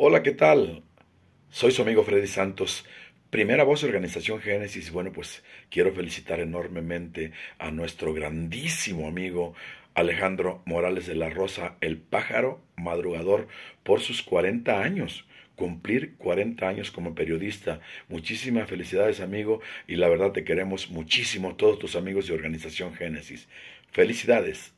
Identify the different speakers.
Speaker 1: Hola, ¿qué tal? Soy su amigo Freddy Santos, primera voz de Organización Génesis. Bueno, pues quiero felicitar enormemente a nuestro grandísimo amigo Alejandro Morales de la Rosa, el pájaro madrugador, por sus 40 años cumplir 40 años como periodista. Muchísimas felicidades, amigo, y la verdad te queremos muchísimo, todos tus amigos de Organización Génesis. Felicidades.